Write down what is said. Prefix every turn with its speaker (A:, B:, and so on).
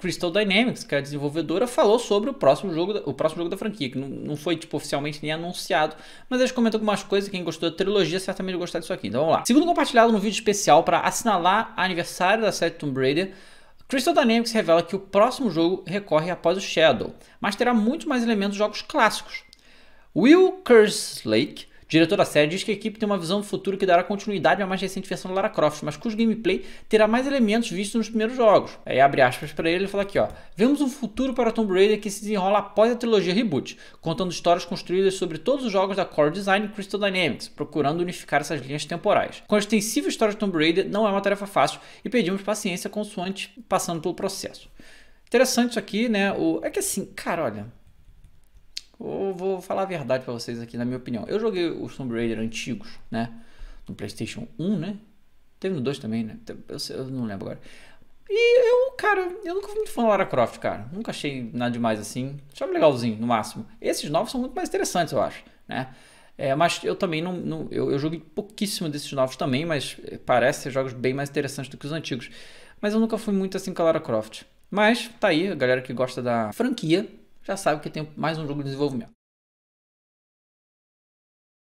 A: Crystal Dynamics, que é a desenvolvedora, falou sobre o próximo jogo, o próximo jogo da franquia, que não, não foi tipo, oficialmente nem anunciado, mas eles comentam algumas coisas. Quem gostou da trilogia certamente gostar disso aqui. Então vamos lá. Segundo compartilhado no vídeo especial para assinalar aniversário da série Tomb Raider, Crystal Dynamics revela que o próximo jogo recorre após o Shadow, mas terá muito mais elementos de jogos clássicos. Will Kerslake Diretora da série diz que a equipe tem uma visão do futuro que dará continuidade à mais recente versão do Lara Croft, mas cujo gameplay terá mais elementos vistos nos primeiros jogos. Aí abre aspas para ele, ele fala aqui, ó. Vemos um futuro para Tomb Raider que se desenrola após a trilogia Reboot, contando histórias construídas sobre todos os jogos da Core Design e Crystal Dynamics, procurando unificar essas linhas temporais. Com a extensiva história de Tomb Raider, não é uma tarefa fácil e pedimos paciência consoante passando pelo processo. Interessante isso aqui, né? O... É que assim, cara, olha, vou, falar a verdade para vocês aqui, na minha opinião. Eu joguei os Tomb Raider antigos, né? No PlayStation 1, né? Teve no 2 também, né? Eu, eu não lembro agora. E eu, cara, eu nunca fui muito fã da Lara Croft, cara. Nunca achei nada demais assim. Achava legalzinho, no máximo. Esses novos são muito mais interessantes, eu acho, né? É, mas eu também não. não eu, eu, joguei pouquíssimo desses novos também, mas eh, parece ser jogos bem mais interessantes do que os antigos. Mas eu nunca fui muito assim com a Lara Croft. Mas
B: tá aí, a galera que gosta da franquia já sabe que tem mais um jogo de desenvolvimento.